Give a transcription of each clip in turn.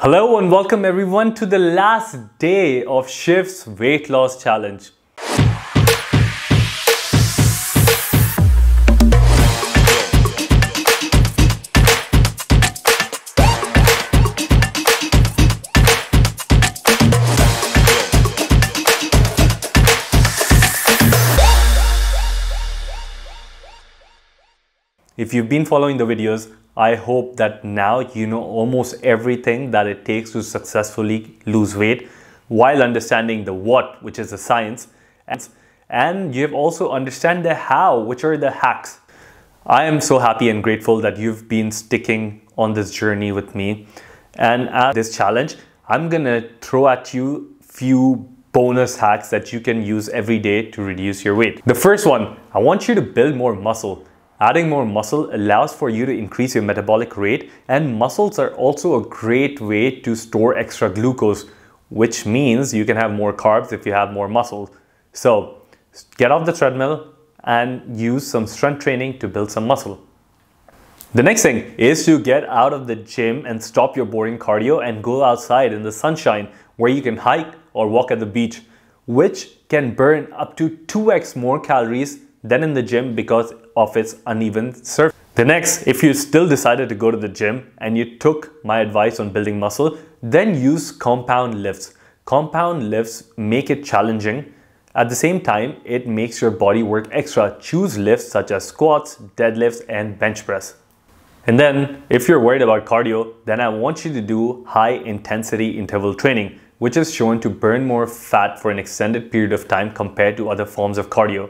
Hello and welcome everyone to the last day of Shift's weight loss challenge. If you've been following the videos, I hope that now you know almost everything that it takes to successfully lose weight while understanding the what, which is the science, and you have also understand the how, which are the hacks. I am so happy and grateful that you've been sticking on this journey with me. And at this challenge, I'm gonna throw at you few bonus hacks that you can use every day to reduce your weight. The first one, I want you to build more muscle. Adding more muscle allows for you to increase your metabolic rate and muscles are also a great way to store extra glucose, which means you can have more carbs if you have more muscle. So get off the treadmill and use some strength training to build some muscle. The next thing is to get out of the gym and stop your boring cardio and go outside in the sunshine where you can hike or walk at the beach, which can burn up to 2x more calories than in the gym because of its uneven surface. The next, if you still decided to go to the gym and you took my advice on building muscle, then use compound lifts. Compound lifts make it challenging. At the same time, it makes your body work extra. Choose lifts such as squats, deadlifts, and bench press. And then, if you're worried about cardio, then I want you to do high intensity interval training, which is shown to burn more fat for an extended period of time compared to other forms of cardio.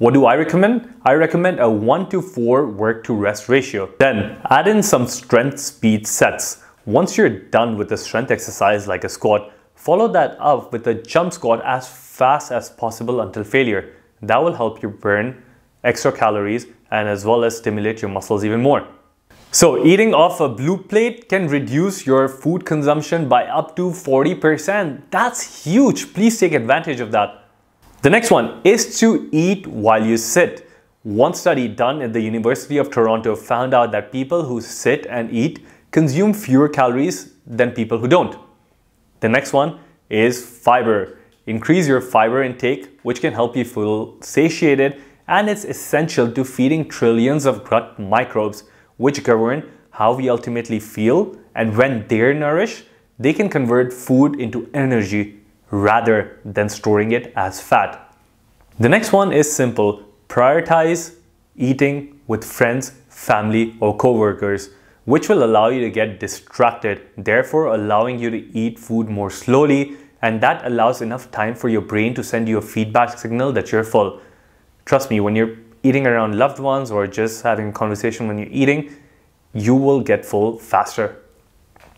What do I recommend? I recommend a 1 to 4 work to rest ratio. Then add in some strength speed sets. Once you're done with a strength exercise like a squat, follow that up with a jump squat as fast as possible until failure. That will help you burn extra calories and as well as stimulate your muscles even more. So eating off a blue plate can reduce your food consumption by up to 40%. That's huge. Please take advantage of that. The next one is to eat while you sit. One study done at the University of Toronto found out that people who sit and eat consume fewer calories than people who don't. The next one is fiber. Increase your fiber intake, which can help you feel satiated, and it's essential to feeding trillions of gut microbes, which govern how we ultimately feel. And when they're nourished, they can convert food into energy rather than storing it as fat. The next one is simple. Prioritize eating with friends, family, or coworkers, which will allow you to get distracted, therefore allowing you to eat food more slowly, and that allows enough time for your brain to send you a feedback signal that you're full. Trust me, when you're eating around loved ones or just having a conversation when you're eating, you will get full faster.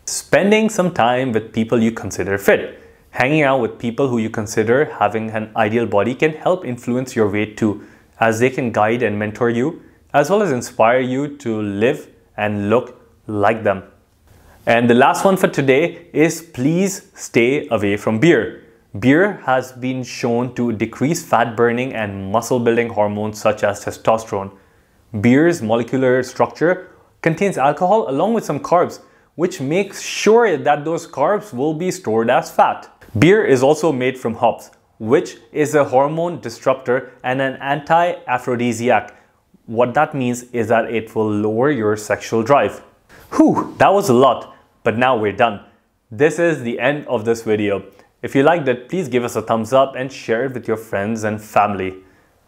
Spending some time with people you consider fit. Hanging out with people who you consider having an ideal body can help influence your weight too, as they can guide and mentor you, as well as inspire you to live and look like them. And the last one for today is please stay away from beer. Beer has been shown to decrease fat burning and muscle building hormones such as testosterone. Beer's molecular structure contains alcohol along with some carbs, which makes sure that those carbs will be stored as fat. Beer is also made from hops, which is a hormone disruptor and an anti-aphrodisiac. What that means is that it will lower your sexual drive. Whew, that was a lot, but now we're done. This is the end of this video. If you liked it, please give us a thumbs up and share it with your friends and family.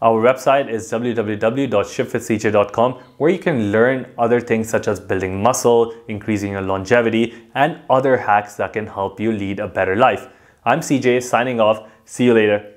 Our website is www.shipfitcj.com where you can learn other things such as building muscle, increasing your longevity, and other hacks that can help you lead a better life. I'm CJ signing off. See you later.